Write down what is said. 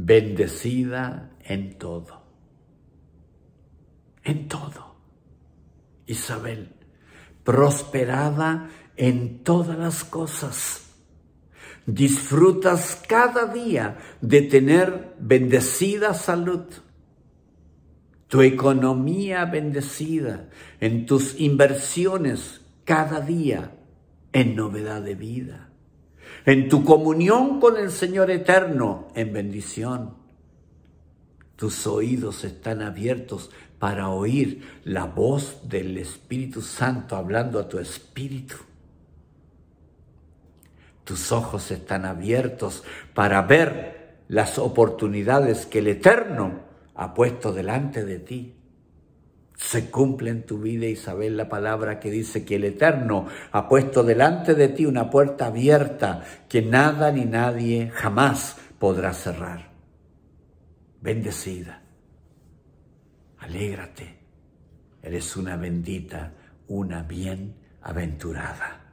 bendecida en todo. En todo. Isabel, prosperada en todas las cosas. Disfrutas cada día de tener bendecida salud, tu economía bendecida, en tus inversiones cada día en novedad de vida en tu comunión con el Señor eterno, en bendición. Tus oídos están abiertos para oír la voz del Espíritu Santo hablando a tu espíritu. Tus ojos están abiertos para ver las oportunidades que el Eterno ha puesto delante de ti se cumple en tu vida Isabel, la palabra que dice que el Eterno ha puesto delante de ti una puerta abierta que nada ni nadie jamás podrá cerrar. Bendecida, alégrate, eres una bendita, una bienaventurada.